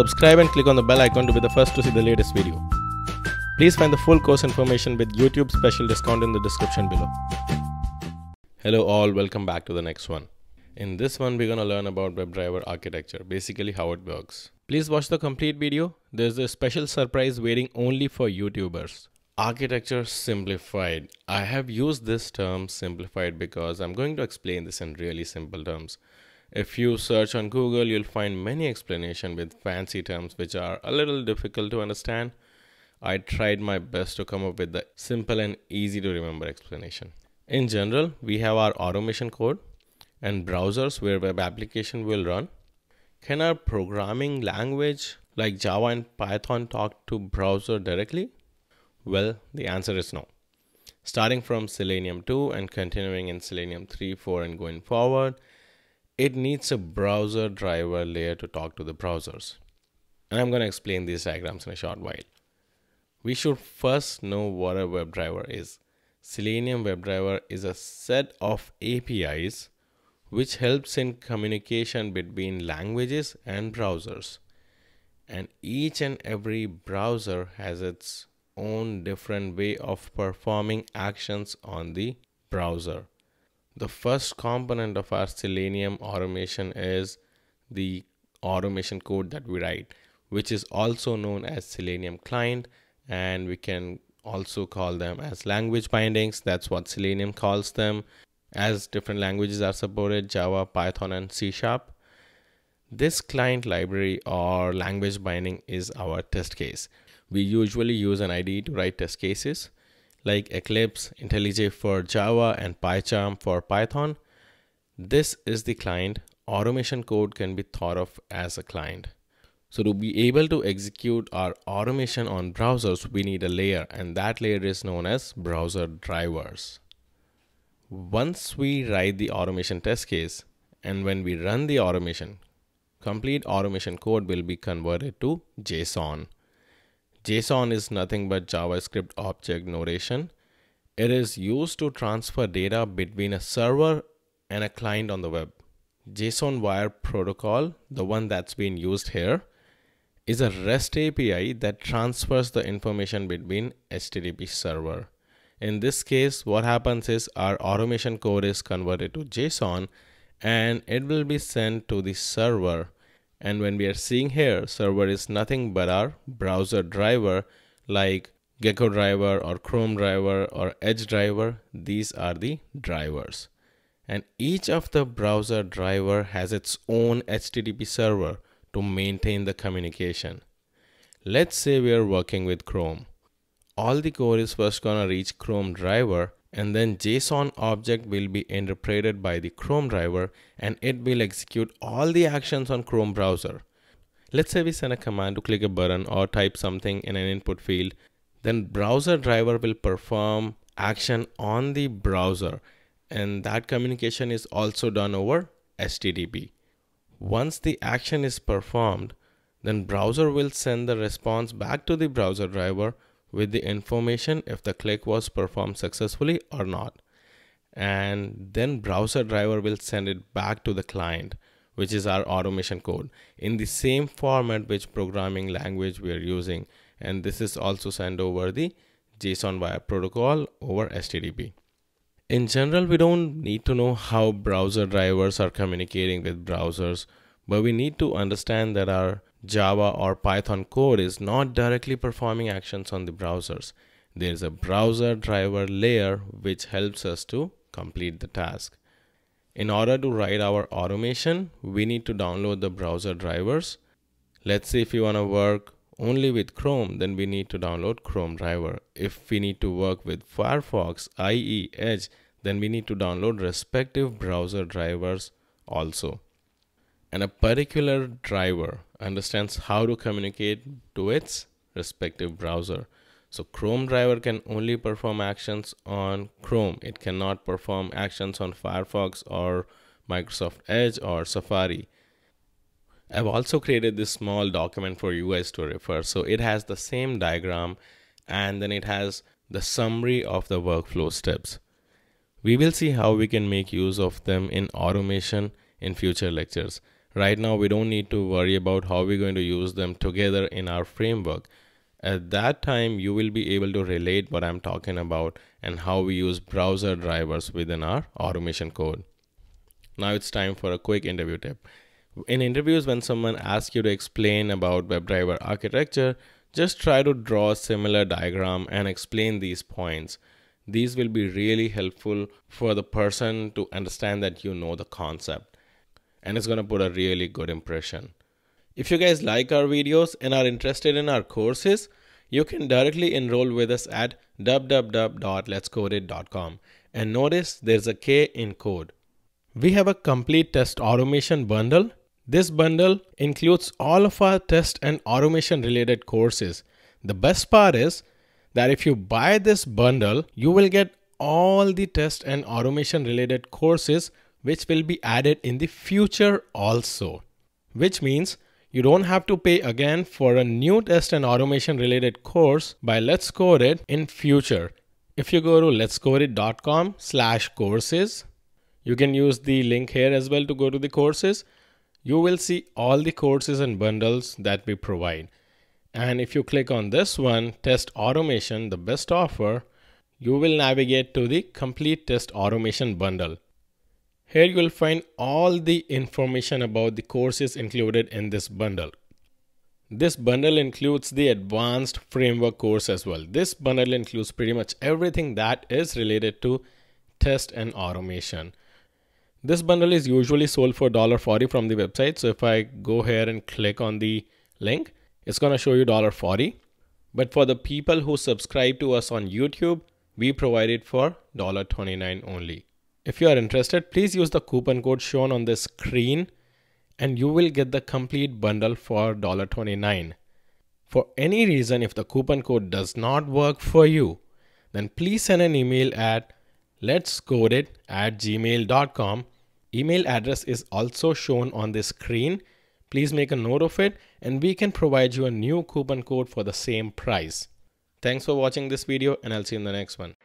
Subscribe and click on the bell icon to be the first to see the latest video. Please find the full course information with YouTube special discount in the description below. Hello all, welcome back to the next one. In this one, we're gonna learn about WebDriver architecture, basically how it works. Please watch the complete video. There's a special surprise waiting only for YouTubers. Architecture simplified. I have used this term simplified because I'm going to explain this in really simple terms. If you search on Google, you'll find many explanations with fancy terms which are a little difficult to understand. I tried my best to come up with the simple and easy to remember explanation. In general, we have our automation code and browsers where web application will run. Can our programming language like Java and Python talk to browser directly? Well, the answer is no. Starting from Selenium 2 and continuing in Selenium 3, 4 and going forward, it needs a browser driver layer to talk to the browsers. And I'm going to explain these diagrams in a short while. We should first know what a WebDriver is. Selenium WebDriver is a set of APIs which helps in communication between languages and browsers. And each and every browser has its own different way of performing actions on the browser. The first component of our Selenium automation is the automation code that we write, which is also known as Selenium client. And we can also call them as language bindings. That's what Selenium calls them as different languages are supported, Java, Python, and C Sharp. This client library or language binding is our test case. We usually use an IDE to write test cases like Eclipse, IntelliJ for Java, and PyCharm for Python. This is the client. Automation code can be thought of as a client. So to be able to execute our automation on browsers, we need a layer and that layer is known as browser drivers. Once we write the automation test case and when we run the automation, complete automation code will be converted to JSON. JSON is nothing but JavaScript object notation. It is used to transfer data between a server and a client on the web. JSON Wire Protocol, the one that's being used here, is a REST API that transfers the information between HTTP server. In this case, what happens is our automation code is converted to JSON and it will be sent to the server and when we are seeing here, server is nothing but our browser driver like Gecko driver or Chrome driver or Edge driver. These are the drivers. And each of the browser driver has its own HTTP server to maintain the communication. Let's say we are working with Chrome. All the code is first gonna reach Chrome driver and then JSON object will be interpreted by the Chrome driver and it will execute all the actions on Chrome browser. Let's say we send a command to click a button or type something in an input field, then browser driver will perform action on the browser and that communication is also done over HTTP. Once the action is performed, then browser will send the response back to the browser driver with the information if the click was performed successfully or not. And then browser driver will send it back to the client, which is our automation code in the same format which programming language we are using. And this is also sent over the JSON via protocol over HTTP. In general, we don't need to know how browser drivers are communicating with browsers, but we need to understand that our Java or Python code is not directly performing actions on the browsers. There is a browser driver layer which helps us to complete the task. In order to write our automation, we need to download the browser drivers. Let's say if you want to work only with Chrome, then we need to download Chrome driver. If we need to work with Firefox, IE, Edge, then we need to download respective browser drivers also and a particular driver understands how to communicate to its respective browser. So Chrome driver can only perform actions on Chrome. It cannot perform actions on Firefox or Microsoft Edge or Safari. I've also created this small document for you guys to refer. So it has the same diagram and then it has the summary of the workflow steps. We will see how we can make use of them in automation in future lectures. Right now, we don't need to worry about how we're going to use them together in our framework. At that time, you will be able to relate what I'm talking about and how we use browser drivers within our automation code. Now it's time for a quick interview tip. In interviews, when someone asks you to explain about WebDriver architecture, just try to draw a similar diagram and explain these points. These will be really helpful for the person to understand that you know the concept and it's going to put a really good impression. If you guys like our videos and are interested in our courses, you can directly enroll with us at www.letscodeit.com and notice there's a K in code. We have a complete test automation bundle. This bundle includes all of our test and automation related courses. The best part is that if you buy this bundle, you will get all the test and automation related courses which will be added in the future also. Which means you don't have to pay again for a new test and automation related course by Let's Code It in future. If you go to letscodeit.com slash courses, you can use the link here as well to go to the courses. You will see all the courses and bundles that we provide. And if you click on this one, test automation, the best offer, you will navigate to the complete test automation bundle. Here you will find all the information about the courses included in this bundle. This bundle includes the advanced framework course as well. This bundle includes pretty much everything that is related to test and automation. This bundle is usually sold for $40 from the website. So if I go here and click on the link, it's going to show you $40. But for the people who subscribe to us on YouTube, we provide it for $29 only. If you are interested, please use the coupon code shown on the screen and you will get the complete bundle for 29 For any reason, if the coupon code does not work for you, then please send an email at letscodeit at gmail.com. Email address is also shown on the screen. Please make a note of it and we can provide you a new coupon code for the same price. Thanks for watching this video and I'll see you in the next one.